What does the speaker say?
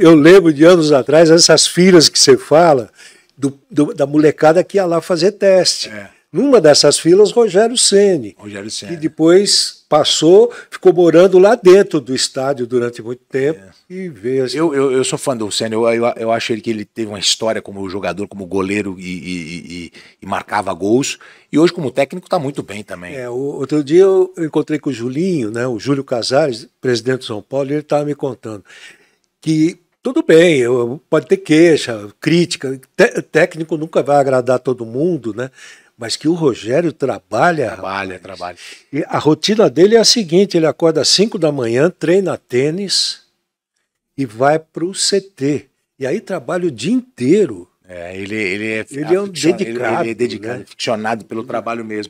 eu lembro de anos atrás, essas filas que você fala, do, do, da molecada que ia lá fazer teste. É. Numa dessas filas, Rogério Ceni, Rogério Ceni. que depois passou, ficou morando lá dentro do estádio durante muito tempo é. e veio. Assim. Eu, eu, eu, sou fã do Ceni, eu, eu, eu, acho ele que ele teve uma história como jogador, como goleiro e, e, e, e marcava gols. E hoje, como técnico, está muito bem também. É, o, outro dia eu encontrei com o Julinho, né, o Júlio Casares, presidente de São Paulo, e ele estava me contando que tudo bem, eu, pode ter queixa, crítica. Te, técnico nunca vai agradar todo mundo, né? Mas que o Rogério trabalha. Trabalha, rapaz. trabalha. E a rotina dele é a seguinte: ele acorda às 5 da manhã, treina tênis e vai para o CT. E aí trabalha o dia inteiro. É, ele, ele é, ele é um dedicado. Ele, ele é dedicado, né? ficcionado pelo trabalho mesmo.